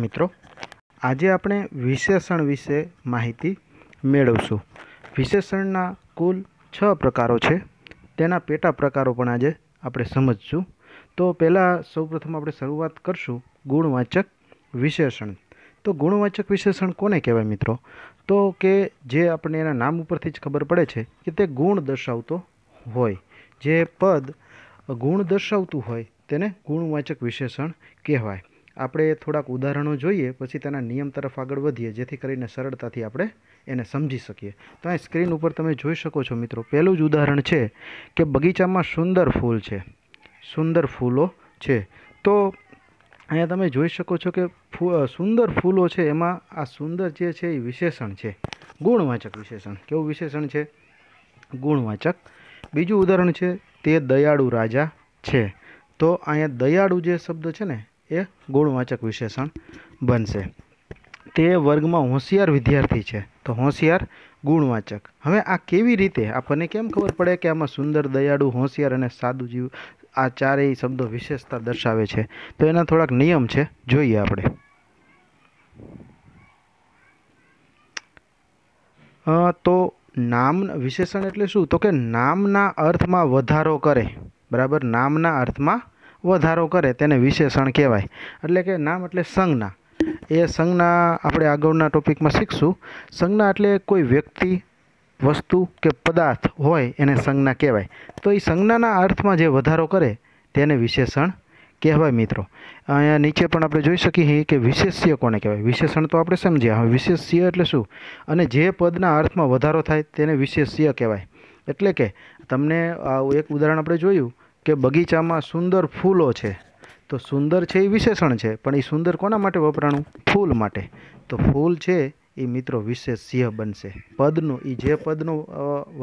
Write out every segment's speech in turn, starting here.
મિત્રો આજે આપણે વિશેષણ વિશે માહિતી મેળવશું વિશેષણના કુલ છ પ્રકારો છે તેના પેટા પ્રકારો પણ આજે આપણે સમજશું તો પહેલાં સૌપ્રથમ આપણે શરૂઆત કરશું ગુણવાચક વિશેષણ તો ગુણવાચક વિશેષણ કોને કહેવાય મિત્રો તો કે જે આપણે એના નામ ઉપરથી જ ખબર પડે છે કે તે ગુણ દર્શાવતો હોય જે પદ ગુણ દર્શાવતું હોય તેને ગુણવાચક વિશેષણ કહેવાય આપણે થોડાક ઉદાહરણો જોઈએ પછી તેના નિયમ તરફ આગળ વધીએ જેથી કરીને સરળતાથી આપણે એને સમજી શકીએ તો અહીં સ્ક્રીન ઉપર તમે જોઈ શકો છો મિત્રો પહેલું જ ઉદાહરણ છે કે બગીચામાં સુંદર ફૂલ છે સુંદર ફૂલો છે તો અહીંયા તમે જોઈ શકો છો કે ફૂ સુંદર ફૂલો છે એમાં આ સુંદર જે છે એ વિશેષણ છે ગુણવાચક વિશેષણ કેવું વિશેષણ છે ગુણવાચક બીજું ઉદાહરણ છે તે દયાળુ રાજા છે તો અહીંયા દયાળુ જે શબ્દ છે ને એ ગુણવાચક વિશેષણ બનશે તે વર્ગમાં હોશિયાર વિદ્યાર્થી છે તો હોશિયાર ગુણવાચક હવે આ કેવી રીતે આપણને કેમ ખબર પડે કે આમાં સુંદર દયાળુ હોશિયાર અને સાદું જીવ આ ચારેય શબ્દો વિશેષતા દર્શાવે છે તો એના થોડાક નિયમ છે જોઈએ આપણે તો નામ વિશેષણ એટલે શું તો કે નામના અર્થમાં વધારો કરે બરાબર નામના અર્થમાં વધારો કરે તેને વિશેષણ કહેવાય એટલે કે નામ એટલે સંજ્ઞા એ સંજ્ઞા આપણે આગળના ટોપિકમાં શીખશું સંજ્ઞા એટલે કોઈ વ્યક્તિ વસ્તુ કે પદાર્થ હોય એને સંજ્ઞા કહેવાય તો એ સંજ્ઞાના અર્થમાં જે વધારો કરે તેને વિશેષણ કહેવાય મિત્રો અહીંયા નીચે પણ આપણે જોઈ શકીએ કે વિશેષ્ય કોને કહેવાય વિશેષણ તો આપણે સમજ્યા હવે વિશેષ્ય એટલે શું અને જે પદના અર્થમાં વધારો થાય તેને વિશેષ્ય કહેવાય એટલે કે તમને એક ઉદાહરણ આપણે જોયું કે બગીચામાં સુંદર ફૂલો છે તો સુંદર છે એ વિશેષણ છે પણ એ સુંદર કોના માટે વપરાણું ફૂલ માટે તો ફૂલ છે એ મિત્રો વિશેષ્ય બનશે પદનું એ જે પદનો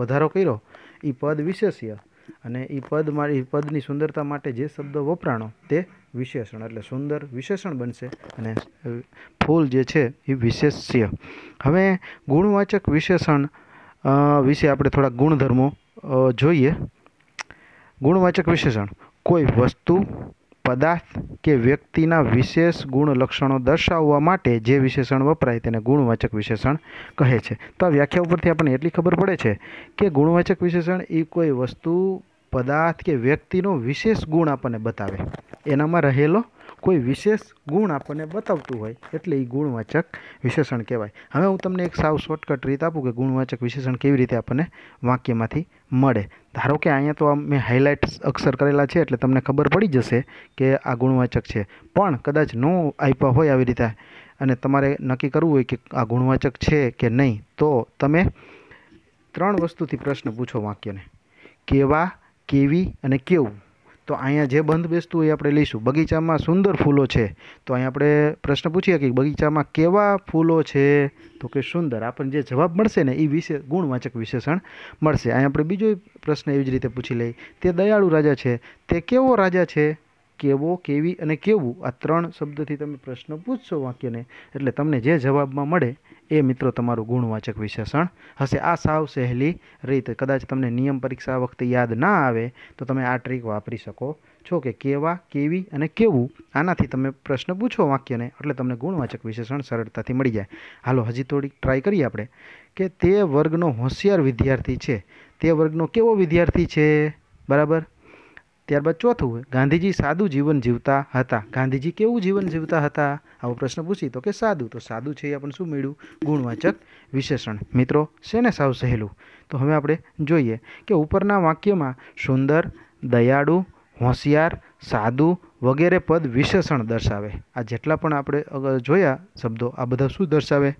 વધારો કર્યો એ પદ વિશેષ્ય અને એ પદ મારી પદની સુંદરતા માટે જે શબ્દ વપરાણો તે વિશેષણ એટલે સુંદર વિશેષણ બનશે અને ફૂલ જે છે એ વિશેષ્ય હવે ગુણવાચક વિશેષણ વિશે આપણે થોડા ગુણધર્મો જોઈએ ગુણવાચક વિશેષણ કોઈ વસ્તુ પદાર્થ કે વ્યક્તિના વિશેષ ગુણ લક્ષણો દર્શાવવા માટે જે વિશેષણ વપરાય તેને ગુણવાચક વિશેષણ કહે છે તો આ વ્યાખ્યા ઉપરથી આપણને એટલી ખબર પડે છે કે ગુણવાચક વિશેષણ એ કોઈ વસ્તુ પદાર્થ કે વ્યક્તિનો વિશેષ ગુણ આપણને બતાવે એનામાં રહેલો કોઈ વિશેષ ગુણ આપણને બતાવતું હોય એટલે એ ગુણવાચક વિશેષણ કહેવાય હવે હું તમને એક સાવ શોર્ટકટ રીત આપું કે ગુણવાચક વિશેષણ કેવી રીતે આપણને વાક્યમાંથી મળે ધારો કે અહીંયા તો આમ મેં હાઇલાઇટ્સ અક્ષર કરેલા છે એટલે તમને ખબર પડી જશે કે આ ગુણવાચક છે પણ કદાચ નો આપ્યા હોય આવી રીતે અને તમારે નક્કી કરવું હોય કે આ ગુણવાચક છે કે નહીં તો તમે ત્રણ વસ્તુથી પ્રશ્ન પૂછો વાક્યને કેવા કેવી અને કેવું તો અહીંયા જે બંધ બેસતું એ આપણે લઈશું બગીચામાં સુંદર ફૂલો છે તો અહીં આપણે પ્રશ્ન પૂછીએ કે બગીચામાં કેવા ફૂલો છે તો કે સુંદર આપણને જે જવાબ મળશે ને એ વિશે ગુણવાચક વિશેષણ મળશે અહીં આપણે બીજો પ્રશ્ન એવી જ રીતે પૂછી લઈએ તે દયાળુ રાજા છે તે કેવો રાજા છે કેવો કેવી અને કેવું આ ત્રણ શબ્દથી તમે પ્રશ્ન પૂછશો વાક્યને એટલે તમને જે જવાબમાં મળે એ મિત્રો તમારું ગુણવાચક વિશેષણ હશે આ સાવ સહેલી રીત કદાચ તમને નિયમ પરીક્ષા વખતે યાદ ના આવે તો તમે આ ટ્રીક વાપરી શકો છો કે કેવા કેવી અને કેવું આનાથી તમે પ્રશ્ન પૂછો વાક્યને એટલે તમને ગુણવાચક વિશેષણ સરળતાથી મળી જાય હાલો હજી થોડીક ટ્રાય કરીએ આપણે કે તે વર્ગનો હોશિયાર વિદ્યાર્થી છે તે વર્ગનો કેવો વિદ્યાર્થી છે બરાબર ત્યારબાદ ચોથું ગાંધીજી સાદું જીવન જીવતા હતા ગાંધીજી કેવું જીવન જીવતા હતા આવો પ્રશ્ન પૂછી તો કે સાદું તો સાદું છે એ આપણને શું મેળ્યું ગુણવાચક વિશેષણ મિત્રો શેને સાવ સહેલું તો હવે આપણે જોઈએ કે ઉપરના વાક્યમાં સુંદર દયાળુ હોશિયાર સાદુ વગેરે પદ વિશેષણ દર્શાવે આ જેટલા પણ આપણે જોયા શબ્દો આ બધા શું દર્શાવે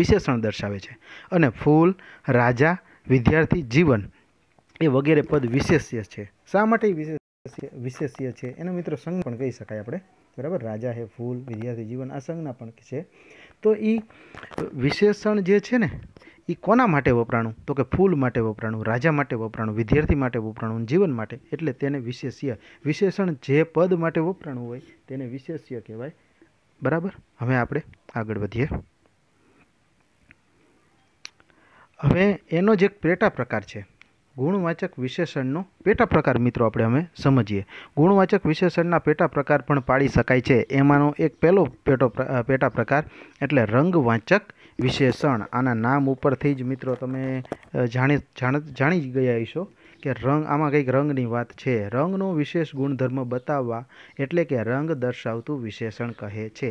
વિશેષણ દર્શાવે છે અને ફૂલ રાજા વિદ્યાર્થી જીવન એ વગેરે પદ વિશેષ્ય છે શા માટે વિશેષ્ય વિશેષ્ય છે એનો મિત્રો સંઘ પણ કહી શકાય આપણે બરાબર રાજા હે ફૂલ વિદ્યાર્થી જીવન આ સંઘના પણ છે તો એ વિશેષણ જે છે ને એ કોના માટે વપરાણું તો કે ફૂલ માટે વપરાણું રાજા માટે વપરાણું વિદ્યાર્થી માટે વપરાણું જીવન માટે એટલે તેને વિશેષ્ય વિશેષણ જે પદ માટે વપરાણું હોય તેને વિશેષ્ય કહેવાય બરાબર હવે આપણે આગળ વધીએ હવે એનો જે એક પેટા પ્રકાર છે ગુણવાચક વિશેષણનો પેટા પ્રકાર મિત્રો આપણે અમે સમજીએ ગુણવાચક વિશેષણના પેટા પ્રકાર પણ પાડી શકાય છે એમાંનો એક પહેલો પેટો પેટા પ્રકાર એટલે રંગવાચક વિશેષણ આના નામ ઉપરથી જ મિત્રો તમે જાણી જાણી ગયા હશો કે રંગ આમાં કંઈક રંગની વાત છે રંગનો વિશેષ ગુણધર્મ બતાવવા એટલે કે રંગ દર્શાવતું વિશેષણ કહે છે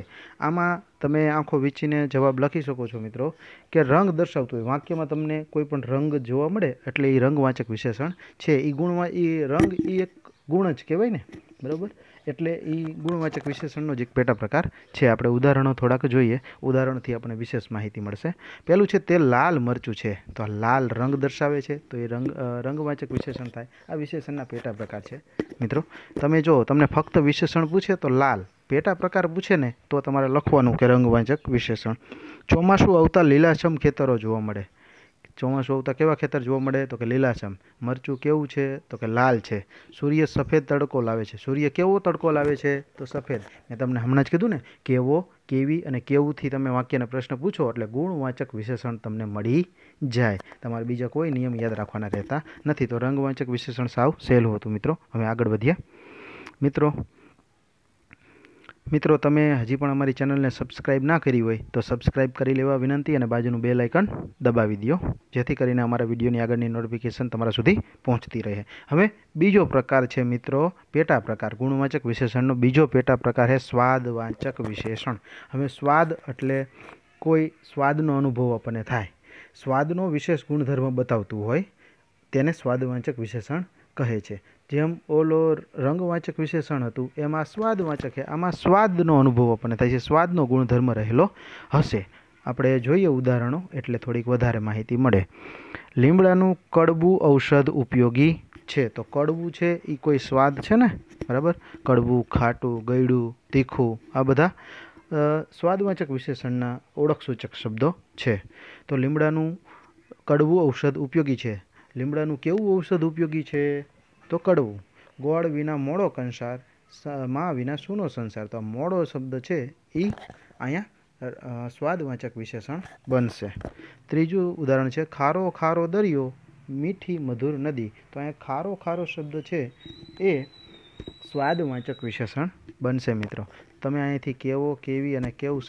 આમાં તમે આંખો વીંચીને જવાબ લખી શકો છો મિત્રો કે રંગ દર્શાવતું હોય વાક્યમાં તમને કોઈ પણ રંગ જોવા મળે એટલે એ રંગવાચક વિશેષણ છે એ ગુણમાં એ રંગ એ એક ગુણ જ કહેવાય ને બરાબર એટલે એ ગુણવાચક વિશેષણનો જ એક પેટા પ્રકાર છે આપણે ઉદાહરણો થોડાક જોઈએ ઉદાહરણથી આપણને વિશેષ માહિતી મળશે પહેલું છે તે લાલ મરચું છે તો આ લાલ રંગ દર્શાવે છે તો એ રંગ રંગવાચક વિશેષણ થાય આ વિશેષણના પેટા પ્રકાર છે મિત્રો તમે જો તમને ફક્ત વિશેષણ પૂછે તો લાલ પેટા પ્રકાર પૂછે ને તો તમારે લખવાનું કે રંગવાચક વિશેષણ ચોમાસું આવતા લીલાછમ ખેતરો જોવા મળે ચોમાસું આવતા કેવા ખેતર જોવા મળે તો કે લીલાછમ મરચું કેવું છે તો કે લાલ છે સૂર્ય સફેદ તડકો લાવે છે સૂર્ય કેવો તડકો લાવે છે તો સફેદ મેં તમને હમણાં જ કીધું ને કેવો કેવી અને કેવુંથી તમે વાક્યના પ્રશ્ન પૂછો એટલે ગુણવાચક વિશેષણ તમને મળી જાય તમારે બીજા કોઈ નિયમ યાદ રાખવાના રહેતા નથી તો રંગવાચક વિશેષણ સાવ સહેલું હતું મિત્રો હવે આગળ વધીએ મિત્રો મિત્રો તમે હજી પણ અમારી ચેનલને સબ્સ્ક્રાઇબ ના કરી હોય તો સબ્સ્ક્રાઇબ કરી લેવા વિનંતી અને बाजू નું બેલ આઇકન દબાવી દયો જેથી કરીને અમારા વિડિયોની આગળની નોટિફિકેશન તમારા સુધી પહોંચતી રહે હવે બીજો પ્રકાર છે મિત્રો પેટા પ્રકાર ગુણવાચક વિશેષણનો બીજો પેટા પ્રકાર છે સ્વાદવાચક વિશેષણ હવે સ્વાદ એટલે કોઈ સ્વાદનો અનુભવ આપણે થાય સ્વાદનો વિશેષ ગુણધર્મ બતાવતું હોય તેને સ્વાદવાચક વિશેષણ કહે છે જેમ ઓલો રંગવાચક વિશેષણ હતું એમાં સ્વાદવાચક છે આમાં સ્વાદનો અનુભવ આપણને થાય છે સ્વાદનો ગુણધર્મ રહેલો હશે આપણે જોઈએ ઉદાહરણો એટલે થોડીક વધારે માહિતી મળે લીમડાનું કડવું ઔષધ ઉપયોગી છે તો કડવું છે એ કોઈ સ્વાદ છે ને બરાબર કડવું ખાટું ગળ્યું તીખું આ બધા સ્વાદવાચક વિશેષણના ઓળખસૂચક શબ્દો છે તો લીમડાનું કડવું ઔષધ ઉપયોગી છે લીમડાનું કેવું ઔષધ ઉપયોગી છે તો કડવું ગોળ વિના મોડો કંસાર માં વિના સૂનો સંસાર તો મોડો શબ્દ છે એ અહીંયા સ્વાદવાચક વિશેષણ બનશે ત્રીજું ઉદાહરણ છે ખારો ખારો દરિયો મીઠી મધુર નદી તો અહીંયા ખારો ખારો શબ્દ છે એ સ્વાદવાચક વિશેષણ બનશે મિત્રો તમે અહીંથી કેવો કેવી અને કેવું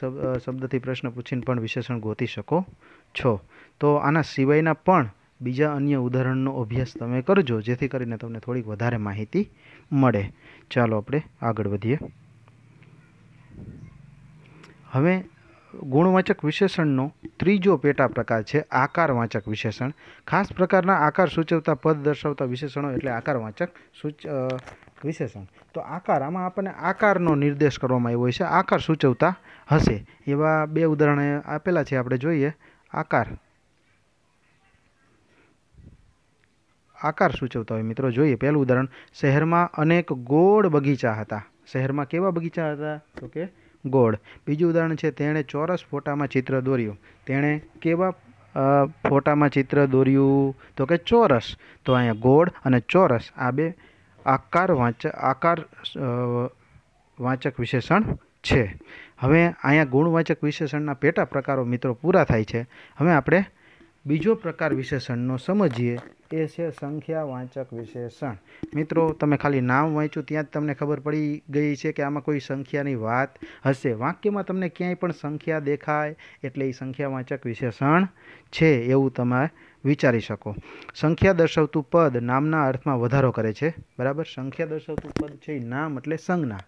શબ્દથી પ્રશ્ન પૂછીને પણ વિશેષણ ગોતી શકો છો તો આના સિવાયના પણ બીજા અન્ય ઉદાહરણનો અભ્યાસ તમે કરજો જેથી કરીને તમને થોડીક વધારે માહિતી મળે ચાલો આપણે આગળ વધીએ હવે ગુણવાચક વિશેષણનો ત્રીજો પેટા પ્રકાર છે આકારવાચક વિશેષણ ખાસ પ્રકારના આકાર સૂચવતા પદ દર્શાવતા વિશેષણો એટલે આકારવાચક સૂચ વિશેષણ તો આકાર આમાં આપણને આકારનો નિર્દેશ કરવામાં આવ્યો છે આકાર સૂચવતા હશે એવા બે ઉદાહરણ આપેલા છે આપણે જોઈએ આકાર આકાર સૂચવતા હોય મિત્રો જોઈએ પહેલું ઉદાહરણ શહેરમાં અનેક ગોળ બગીચા હતા શહેરમાં કેવા બગીચા હતા તો કે ગોળ બીજું ઉદાહરણ છે તેણે ચોરસ ફોટામાં ચિત્ર દોર્યું તેણે કેવા ફોટામાં ચિત્ર દોર્યું તો કે ચોરસ તો અહીંયા ગોળ અને ચોરસ આ બે આકાર વાંચ આકાર વાંચક વિશેષણ છે હવે અહીંયા ગુણવાચક વિશેષણના પેટા પ્રકારો મિત્રો પૂરા થાય છે હવે આપણે બીજો પ્રકાર વિશેષણનો સમજીએ એ છે સંખ્યાવાચક વિશેષણ મિત્રો તમે ખાલી નામ વાંચ્યું ત્યાં જ તમને ખબર પડી ગઈ છે કે આમાં કોઈ સંખ્યાની વાત હશે વાક્યમાં તમને ક્યાંય પણ સંખ્યા દેખાય એટલે એ સંખ્યાવાચક વિશેષણ છે એવું તમે વિચારી શકો સંખ્યા દર્શાવતું પદ નામના અર્થમાં વધારો કરે છે બરાબર સંખ્યા દર્શાવતું પદ છે નામ એટલે સંજ્ઞા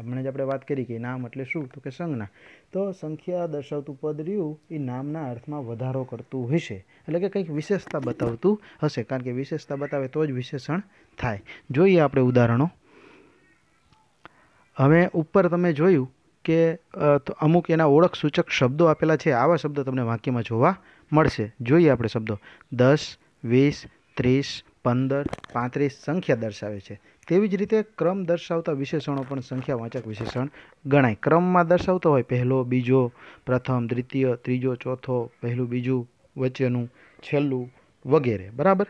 હમણાં જ આપણે વાત કરી કે નામ એટલે શું તો કે સંજ્ઞા તો સંખ્યા દર્શાવતું પદ રહ્યું એ નામના અર્થમાં વધારો કરતું હશે એટલે કે કંઈક વિશેષતા બતાવતું હશે કારણ કે વિશેષતા બતાવે તો જ વિશેષણ થાય જોઈએ આપણે ઉદાહરણો હવે ઉપર તમે જોયું કે અમુક એના ઓળખ સૂચક શબ્દો આપેલા છે આવા શબ્દો તમને વાક્યમાં જોવા મળશે જોઈએ આપણે શબ્દો દસ વીસ ત્રીસ પંદર પાંત્રીસ સંખ્યા દર્શાવે છે તેવી જ રીતે ક્રમ દર્શાવતા વિશેષણો પણ સંખ્યાવાચક વિશેષણ ગણાય ક્રમમાં દર્શાવતો હોય પહેલો બીજો પ્રથમ દ્વિતીય ત્રીજો ચોથો પહેલું બીજું વચ્ચેનું છેલ્લું વગેરે બરાબર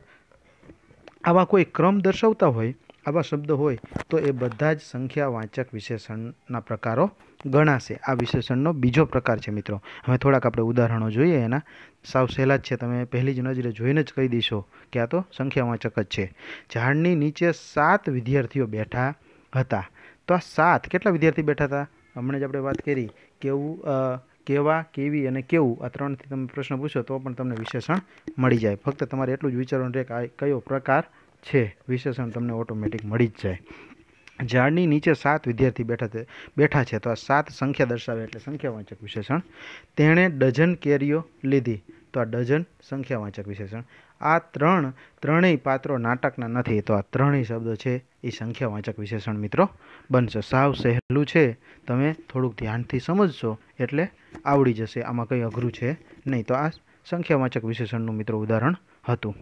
આવા કોઈ ક્રમ દર્શાવતા હોય આવા શબ્દ હોય તો એ બધા જ સંખ્યાવાચક વિશેષણના પ્રકારો ગણાશે આ વિશેષણનો બીજો પ્રકાર છે મિત્રો હવે થોડાક આપણે ઉદાહરણો જોઈએ એના સાવ સહેલા જ છે તમે પહેલી જ નજરે જોઈને જ કહી દેશો કે આ તો સંખ્યાવાચક જ છે ઝાડની નીચે સાત વિદ્યાર્થીઓ બેઠા હતા તો આ સાત કેટલા વિદ્યાર્થી બેઠા હતા હમણાં જ આપણે વાત કરી કેવું કેવા કેવી અને કેવું આ ત્રણથી તમે પ્રશ્ન પૂછો તો પણ તમને વિશેષણ મળી જાય ફક્ત તમારે એટલું જ વિચારવાનું રહે કે આ કયો પ્રકાર છે વિશેષણ તમને ઓટોમેટિક મળી જ જાય ઝાડની નીચે સાત વિદ્યાર્થી બેઠા બેઠા છે તો આ સાત સંખ્યા દર્શાવે એટલે સંખ્યાવાચક વિશેષણ તેણે ડઝન કેરીઓ લીધી તો આ ડઝન સંખ્યાવાચક વિશેષણ આ ત્રણ ત્રણેય પાત્રો નાટકના નથી તો આ ત્રણેય શબ્દો છે એ સંખ્યાવાચક વિશેષણ મિત્રો બનશે સાવ સહેલું છે તમે થોડુંક ધ્યાનથી સમજશો એટલે આવડી જશે આમાં કંઈ અઘરું છે નહીં તો આ સંખ્યાવાચક વિશેષણનું મિત્રો ઉદાહરણ હતું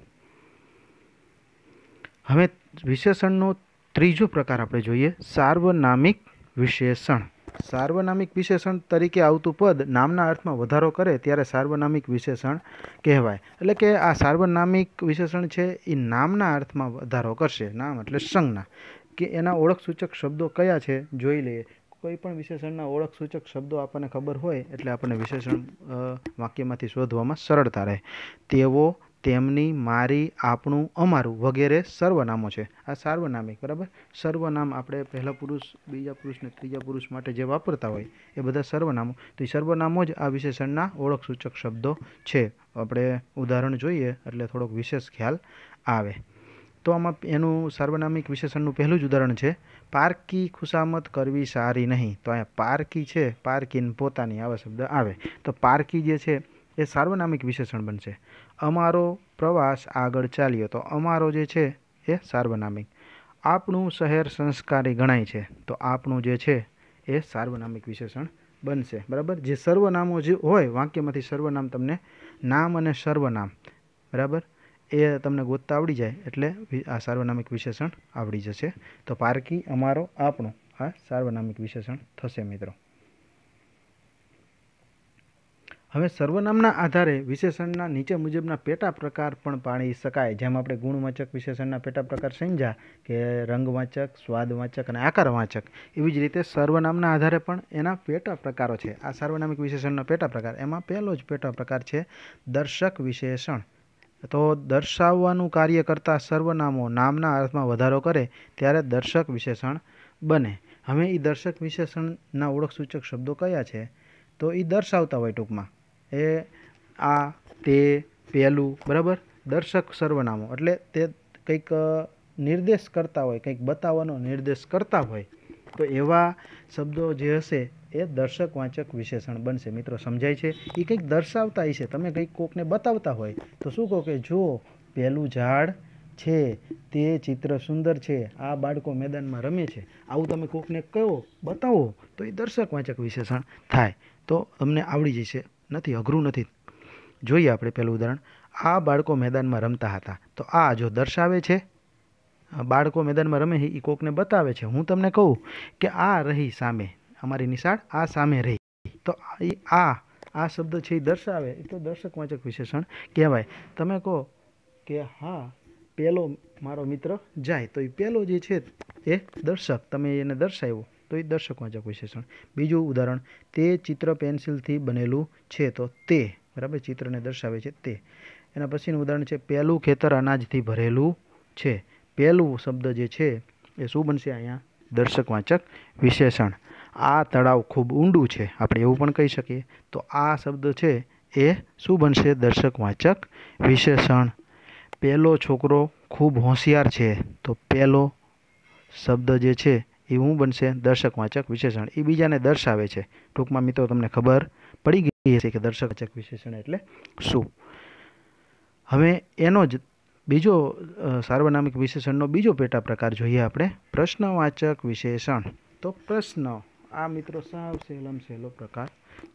હવે વિશેષણનો ત્રીજો પ્રકાર આપણે જોઈએ સાર્વનામિક વિશેષણ સાર્વનામિક વિશેષણ તરીકે આવતું પદ નામના અર્થમાં વધારો કરે ત્યારે સાર્વનામિક વિશેષણ કહેવાય એટલે કે આ સાર્વનામિક વિશેષણ છે એ નામના અર્થમાં વધારો કરશે નામ એટલે સંજ્ઞા કે એના ઓળખસૂચક શબ્દો કયા છે જોઈ લઈએ કોઈ પણ વિશેષણના ઓળખસૂચક સૂચક શબ્દો આપણને ખબર હોય એટલે આપણને વિશેષણ વાક્યમાંથી શોધવામાં સરળતા રહે તેઓ તેમની મારી આપણું અમારું વગેરે સર્વનામો છે આ સાર્વનામિક બરાબર સર્વનામ આપણે પહેલા પુરુષ બીજા પુરુષને ત્રીજા પુરુષ માટે જે વાપરતા હોય એ બધા સર્વનામો તો એ સર્વનામો જ આ વિશેષણના ઓળખ સૂચક શબ્દો છે આપણે ઉદાહરણ જોઈએ એટલે થોડોક વિશેષ ખ્યાલ આવે તો આમાં એનું સાર્વનામિક વિશેષણનું પહેલું જ ઉદાહરણ છે પારકી ખુશામત કરવી સારી નહીં તો અહીંયા પારકી છે પારકીન પોતાની આવા શબ્દ આવે તો પારકી જે છે એ સાર્વનામિક વિશેષણ બનશે અમારો પ્રવાસ આગળ ચાલ્યો તો અમારો જે છે એ સાર્વનામિક આપણું શહેર સંસ્કારી ગણાય છે તો આપણું જે છે એ સાર્વનામિક વિશેષણ બનશે બરાબર જે સર્વનામો જે હોય વાક્યમાંથી સર્વનામ તમને નામ અને સર્વનામ બરાબર એ તમને ગોતતા આવડી જાય એટલે આ સાર્વનામિક વિશેષણ આવડી જશે તો પારકી અમારો આપણું આ સાર્વનામિક વિશેષણ થશે મિત્રો હવે સર્વનામના આધારે વિશેષણના નીચે મુજબના પેટા પ્રકાર પણ પાણી શકાય જેમ આપણે ગુણવાચક વિશેષણના પેટા પ્રકાર સમજ્યા કે રંગવાચક સ્વાદવાચક અને આકારવાચક એવી જ રીતે સર્વનામના આધારે પણ એના પેટા પ્રકારો છે આ સાર્વનામિક વિશેષણનો પેટા પ્રકાર એમાં પહેલો જ પેટા પ્રકાર છે દર્શક વિશેષણ તો દર્શાવવાનું કાર્ય કરતાં સર્વનામો નામના અર્થમાં વધારો કરે ત્યારે દર્શક વિશેષણ બને હવે એ દર્શક વિશેષણના ઓળખસૂચક શબ્દો કયા છે તો એ દર્શાવતા હોય ટૂંકમાં એ આ તે પહેલું બરાબર દર્શક સર્વનામો એટલે તે કંઈક નિર્દેશ કરતા હોય કંઈક બતાવવાનો નિર્દેશ કરતા હોય તો એવા શબ્દો જે હશે એ દર્શક વાંચક વિશેષણ બનશે મિત્રો સમજાય છે એ કંઈક દર્શાવતા હશે તમે કંઈક કોકને બતાવતા હોય તો શું કહો કે જો પહેલું ઝાડ છે તે ચિત્ર સુંદર છે આ બાળકો મેદાનમાં રમે છે આવું તમે કોકને કહો બતાવો તો એ દર્શક વાંચક વિશેષણ થાય તો અમને આવડી જશે નથી અઘરું નથી જોઈએ આપણે પહેલું ઉદાહરણ આ બાળકો મેદાનમાં રમતા હતા તો આ જો દર્શાવે છે બાળકો મેદાનમાં રમે એ કોકને બતાવે છે હું તમને કહું કે આ રહી સામે અમારી નિશાળ આ સામે રહી તો આ આ શબ્દ છે એ દર્શાવે એ તો દર્શક દર્શકવાચક વિશેષણ કહેવાય તમે કહો કે હા પહેલો મારો મિત્ર જાય તો એ પહેલો જે છે એ દર્શક તમે એને દર્શાવ્યો તો એ દર્શકવાચક વિશેષણ બીજું ઉદાહરણ તે ચિત્ર પેન્સિલથી બનેલું છે તો તે બરાબર ચિત્રને દર્શાવે છે તે એના પછીનું ઉદાહરણ છે પહેલું ખેતર અનાજથી ભરેલું છે પહેલું શબ્દ જે છે એ શું બનશે અહીંયા દર્શકવાચક વિશેષણ આ તળાવ ખૂબ ઊંડું છે આપણે એવું પણ કહી શકીએ તો આ શબ્દ છે એ શું બનશે દર્શક દર્શકવાચક વિશેષણ પહેલો છોકરો ખૂબ હોશિયાર છે તો પહેલો શબ્દ જે છે એ હું બનશે દર્શક વાચક વિશેષણ એ બીજાને દર્શાવે છે ટૂંકમાં મિત્રો તમને ખબર પડી ગઈ હશે કે દર્શક વાચક વિશેષણ એટલે શું હવે એનો જ બીજો સાર્વનામિક વિશેષણનો બીજો પેટા પ્રકાર જોઈએ આપણે પ્રશ્નવાચક વિશેષણ તો પ્રશ્ન આ મિત્રો સાવ સહેલમ સહેલો પ્રકાર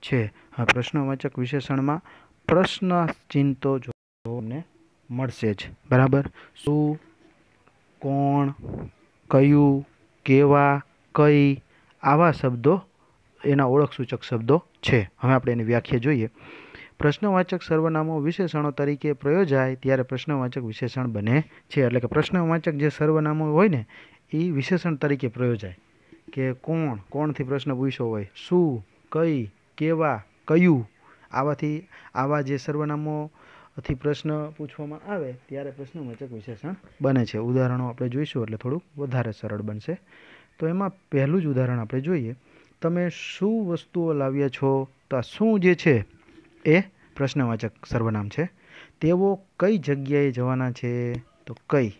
છે હા પ્રશ્નવાચક વિશેષણમાં પ્રશ્ન ચિંતો જોવાને મળશે જ બરાબર શું કોણ કયું કેવા કઈ આવા શબ્દો એના ઓળખસૂચક શબ્દો છે હવે આપણે એની વ્યાખ્યા જોઈએ પ્રશ્નવાચક સર્વનામો વિશેષણો તરીકે પ્રયોજાય ત્યારે પ્રશ્નવાચક વિશેષણ બને છે એટલે કે પ્રશ્નવાચક જે સર્વનામો હોય ને એ વિશેષણ તરીકે પ્રયોજાય કે કોણ કોણથી પ્રશ્ન પૂછ્યો હોય શું કઈ કેવા કયું આવાથી આવા જે સર્વનામો થી પ્રશ્ન પૂછવામાં આવે ત્યારે પ્રશ્નવાચક વિશેષણ બને છે ઉદાહરણો આપણે જોઈશું એટલે થોડુંક વધારે સરળ બનશે તો એમાં પહેલું જ ઉદાહરણ આપણે જોઈએ તમે શું વસ્તુઓ લાવ્યા છો તો આ શું જે છે એ પ્રશ્નવાચક સર્વનામ છે તેઓ કઈ જગ્યાએ જવાના છે તો કઈ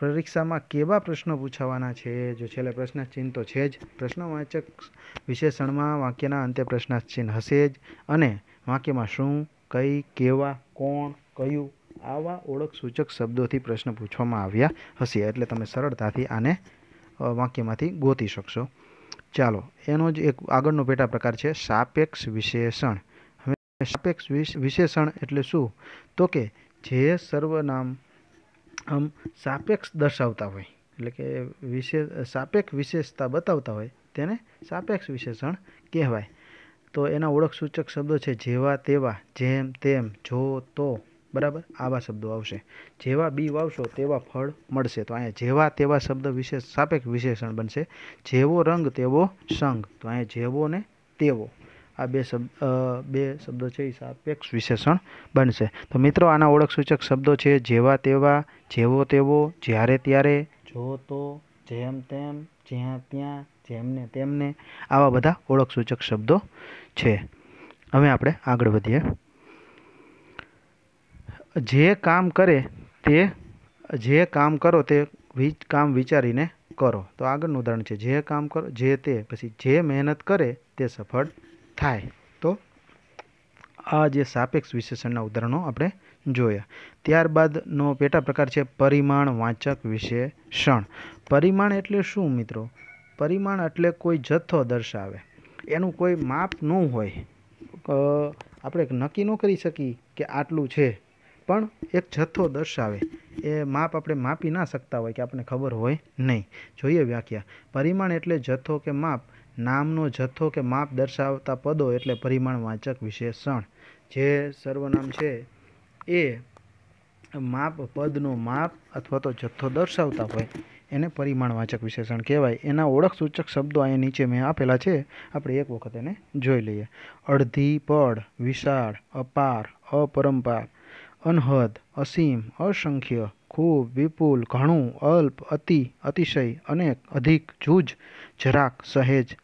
પરીક્ષામાં કેવા પ્રશ્નો પૂછાવાના છે જો છેલ્લે પ્રશ્નાર્થ તો છે જ પ્રશ્નવાચક વિશેષણમાં વાક્યના અંતે પ્રશ્નાર્થ હશે જ અને વાક્યમાં શું કઈ કેવા કોણ કયું આવા ઓળખ સૂચક શબ્દોથી પ્રશ્ન પૂછવામાં આવ્યા હશે એટલે તમે સરળતાથી આને વાક્યમાંથી ગોતી શકશો ચાલો એનો જ એક આગળનો પેટા પ્રકાર છે સાપેક્ષ વિશેષણ હવે સાપેક્ષ વિશેષણ એટલે શું તો કે જે સર્વનામ આમ સાપેક્ષ દર્શાવતા હોય એટલે કે વિશેષ સાપેક્ષ વિશેષતા બતાવતા હોય તેને સાપેક્ષ વિશેષણ કહેવાય તો એના ઓળખસૂચક શબ્દો છે જેવા તેવા જેમ તેમ જો તો બરાબર આવા શબ્દો આવશે જેવા બી વાવશો તેવા ફળ મળશે તો અહીંયા જેવા તેવા શબ્દ વિશેષ સાપેક્ષ વિશેષણ બનશે જેવો રંગ તેવો સંગ તો અહીંયા જેવો ને તેવો આ બે શબ્દ બે શબ્દો છે એ સાપેક્ષ વિશેષણ બનશે તો મિત્રો આના ઓળખ સૂચક શબ્દો છે જેવા તેવા જેવો તેવો જ્યારે ત્યારે જો તો જેમ તેમ જ્યાં ત્યાં જેમને તેમને આવા બધા ઓળખસૂચક શબ્દો છે હવે આપણે આગળ વધીએ જે કામ કરે તે જે કામ કરો તે કામ વિચારીને કરો તો આગળનું ઉદાહરણ છે જે કામ કરો જે તે પછી જે મહેનત કરે તે સફળ થાય તો આ જે સાપેક્ષ વિશેષણના ઉદાહરણો આપણે જોયા ત્યારબાદનો પેટા પ્રકાર છે પરિમાણ વાંચક વિશેષણ પરિમાણ એટલે શું મિત્રો પરિમાણ એટલે કોઈ જથ્થો દર્શાવે એનું કોઈ માપ ન હોય આપણે નક્કી ન કરી શકીએ કે આટલું છે પણ એક જથ્થો દર્શાવે એ માપ આપણે માપી ના શકતા હોય કે આપણને ખબર હોય નહીં જોઈએ વ્યાખ્યા પરિમાણ એટલે જથ્થો કે માપ નામનો જથ્થો કે માપ દર્શાવતા પદો એટલે પરિમાણવાચક વિશેષણ જે સર્વનામ છે એ માપ પદનો માપ અથવા તો જથ્થો દર્શાવતા હોય એને પરિમાણવાચક વિશેષણ કહેવાય એના ઓળખ સૂચક શબ્દો અહીંયા નીચે મેં આપેલા છે આપણે એક વખત એને જોઈ લઈએ અડધી પડ વિશાળ અપાર અપરંપાર અનહદ અસીમ અસંખ્ય ખૂબ વિપુલ ઘણું અલ્પ અતિ અતિશય અનેક અધિક જૂજ જરાક સહેજ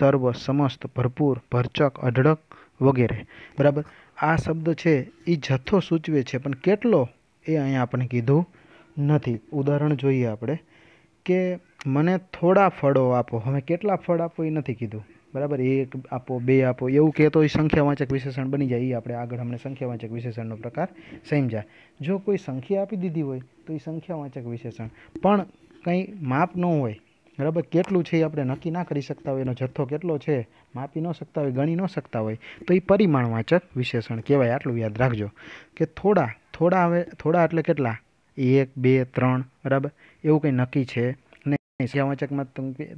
સર્વ સમસ્ત ભરપૂર ભરચક અઢળક વગેરે બરાબર આ શબ્દ છે એ જથ્થો સૂચવે છે પણ કેટલો એ અહીંયા આપણે કીધું નથી ઉદાહરણ જોઈએ આપણે કે મને થોડા ફળો આપો હવે કેટલા ફળ આપો એ નથી કીધું બરાબર એક આપો બે આપો એવું કહે તો એ સંખ્યાવાચક વિશેષણ બની જાય એ આપણે આગળ અમને સંખ્યાવાચક વિશેષણનો પ્રકાર સમજાય જો કોઈ સંખ્યા આપી દીધી હોય તો એ સંખ્યાવાચક વિશેષણ પણ કંઈ માપ ન હોય બરાબર કેટલું છે એ આપણે નક્કી ના કરી શકતા હોય એનો જથ્થો કેટલો છે માપી ન શકતા હોય ગણી ન શકતા હોય તો એ પરિમાણવાચક વિશેષણ કહેવાય આટલું યાદ રાખજો કે થોડા થોડા હવે થોડા એટલે કેટલા એક બે ત્રણ બરાબર એવું કંઈ નક્કી છે અને સંખ્યાવાચકમાં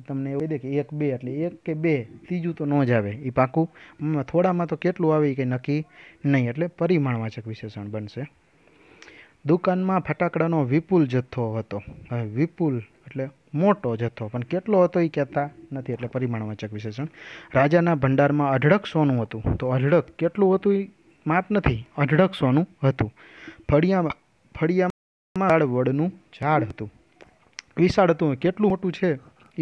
તમને એવું દે કે એક બે એટલે એક કે બે ત્રીજું તો ન જ આવે એ પાકું થોડામાં તો કેટલું આવે એ કંઈ નક્કી નહીં એટલે પરિમાણવાચક વિશેષણ બનશે દુકાનમાં ફટાકડાનો વિપુલ જથ્થો હતો હવે વિપુલ એટલે મોટો જથ્થો પણ કેટલો હતો એ કહેતા નથી એટલે પરિમાણવાચક વિશેષણ રાજાના ભંડારમાં અઢળક સોનું હતું તો અઢળક કેટલું હતું એ માપ નથી અઢળક સોનું હતું ફળિયામાં ફળિયામાં વિશાળ વડનું ઝાડ હતું વિશાળ હતું કેટલું મોટું છે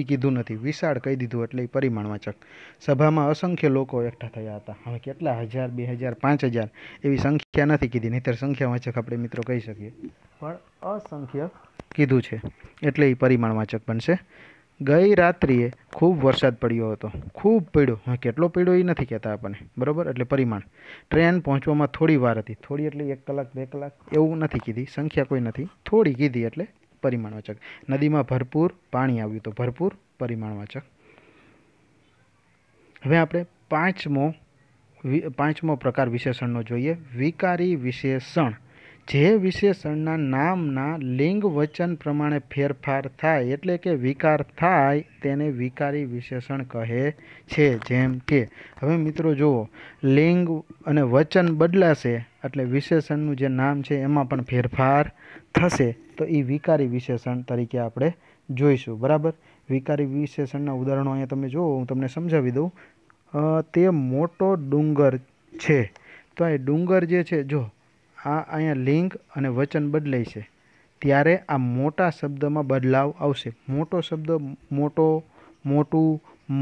એ કીધું નથી વિશાળ કહી દીધું એટલે એ પરિમાણવાચક સભામાં અસંખ્ય લોકો એકઠા થયા હતા હવે કેટલા હજાર બે હજાર પાંચ હજાર એવી સંખ્યા નથી કીધી સંખ્યા વાચક આપણે મિત્રો કહી શકીએ પણ અસંખ્ય કીધું છે એટલે એ પરિમાણ વાચક બનશે ગઈ રાત્રિએ ખૂબ વરસાદ પડ્યો હતો ખૂબ પડ્યો હ કેટલો પડ્યો એ નથી કહેતા આપણે બરોબર એટલે ปริมาณ ટ્રેન પહોંચવામાં થોડી વાર હતી થોડી એટલે 1 કલાક 2 કલાક એવું નથી કીધી સંખ્યા કોઈ નથી થોડી કીધી એટલે પરમાણવાચક નદીમાં ભરપૂર પાણી આવ્યું તો ભરપૂર પરમાણવાચક હવે આપણે 5મો 5મો પ્રકાર વિશેષણનો જોઈએ વિકારી વિશેષણ જે વિશેષણના નામના લિંગ વચન પ્રમાણે ફેરફાર થાય એટલે કે વિકાર થાય તેને વિકારી વિશેષણ કહે છે જેમ કે હવે મિત્રો જુઓ લિંગ અને વચન બદલાશે એટલે વિશેષણનું જે નામ છે એમાં પણ ફેરફાર થશે તો એ વિકારી વિશેષણ તરીકે આપણે જોઈશું બરાબર વિકારી વિશેષણના ઉદાહરણો અહીંયા તમે જુઓ હું તમને સમજાવી દઉં તે મોટો ડુંગર છે તો એ ડુંગર જે છે જો આ અહીંયા લિંક અને વચન બદલાય છે ત્યારે આ મોટા શબ્દમાં બદલાવ આવશે મોટો શબ્દ મોટો મોટું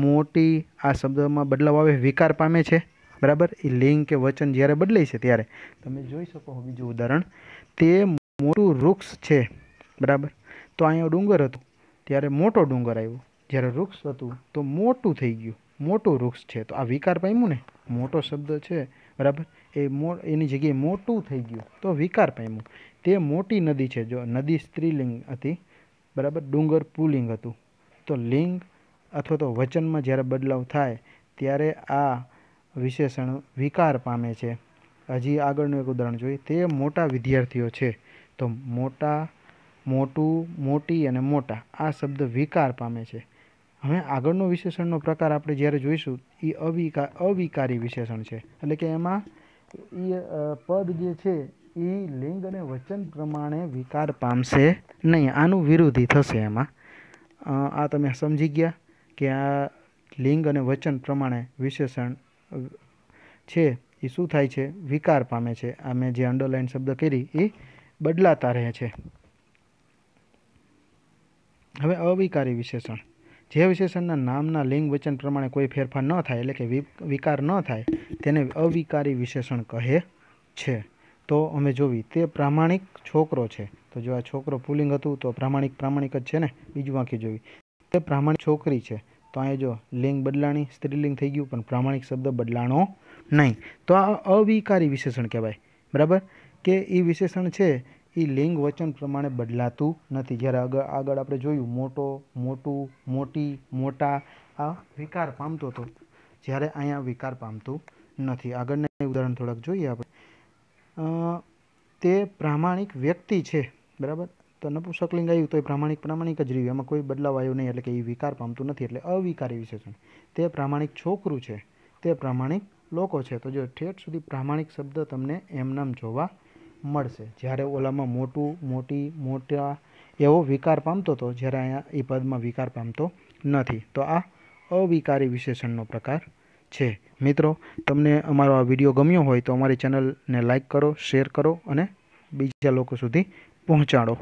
મોટી આ શબ્દમાં બદલાવ આવે વિકાર પામે છે બરાબર એ લિંગ કે વચન જ્યારે બદલાય છે ત્યારે તમે જોઈ શકો બીજું ઉદાહરણ તે મોટું વૃક્ષ છે બરાબર તો અહીંયા ડુંગર હતું ત્યારે મોટો ડુંગર આવ્યો જ્યારે વૃક્ષ હતું તો મોટું થઈ ગયું મોટું વૃક્ષ છે તો આ વિકાર પામ્યું ને મોટો શબ્દ છે બરાબર એ મો એની જગ્યાએ મોટું થઈ ગયું તો વિકાર પામ્યું તે મોટી નદી છે જો નદી સ્ત્રીલિંગ હતી બરાબર ડુંગર પુલિંગ હતું તો લિંગ અથવા તો વચનમાં જ્યારે બદલાવ થાય ત્યારે આ વિશેષણ વિકાર પામે છે હજી આગળનું એક ઉદાહરણ જોઈએ તે મોટા વિદ્યાર્થીઓ છે તો મોટા મોટું મોટી અને મોટા આ શબ્દ વિકાર પામે છે હવે આગળનો વિશેષણનો પ્રકાર આપણે જ્યારે જોઈશું એ અવિકા અવિકારી વિશેષણ છે એટલે કે એમાં એ પદ જે છે એ લિંગ અને વચન પ્રમાણે વિકાર પામશે નહીં આનું વિરોધી થશે એમાં આ તમે સમજી ગયા કે આ લિંગ અને વચન પ્રમાણે વિશેષણ છે એ શું થાય છે વિકાર પામે છે આ મેં જે અંડરલાઇન શબ્દ કરી એ બદલાતા રહે છે હવે અવિકારી વિશેષણ જે વિશેષણના નામના લિંગ વચન પ્રમાણે કોઈ ફેરફાર ન થાય એટલે કે વિકાર ન થાય તેને અવિકારી વિશેષણ કહે છે તો અમે જોવી તે પ્રામાણિક છોકરો છે તો જો આ છોકરો પુલિંગ હતું તો પ્રામાણિક પ્રામાણિક જ છે ને બીજું વાંકી જોવી તે પ્રામાણિક છોકરી છે તો અહીંયા જો લિંગ બદલાણી સ્ત્રીલિંગ થઈ ગયું પણ પ્રામાણિક શબ્દ બદલાણો નહીં તો આ અવિકારી વિશેષણ કહેવાય બરાબર કે એ વિશેષણ છે એ લિંગ વચન પ્રમાણે બદલાતું નથી જ્યારે આગળ આગળ આપણે જોયું મોટો મોટું મોટી મોટા આ વિકાર પામતો હતો જ્યારે અહીંયા વિકાર પામતું નથી આગળના ઉદાહરણ થોડાક જોઈએ આપણે તે પ્રામાણિક વ્યક્તિ છે બરાબર તો નપુસકલિંગ આવ્યું તો એ પ્રામાણિક પ્રામાણિક જ રહ્યું એમાં કોઈ બદલાવ આવ્યો નહીં એટલે કે એ વિકાર પામતું નથી એટલે અવિકારી વિશેષણ તે પ્રામાણિક છોકરું છે તે પ્રામાણિક લોકો છે તો જો ઠેઠ સુધી પ્રામાણિક શબ્દ તમને એમનામ જોવા મડ છે જ્યારે ઓલામાં મોટું મોટી મોટા એવો વિકાર પામતો તો જ્યારે આય આ પદમાં વિકાર પામતો નથી તો આ અવિકારી વિશેષણનો પ્રકાર છે મિત્રો તમને અમારો આ વિડિયો ગમ્યો હોય તો અમારી ચેનલને લાઈક કરો શેર કરો અને બીજા લોકો સુધી પહોંચાડો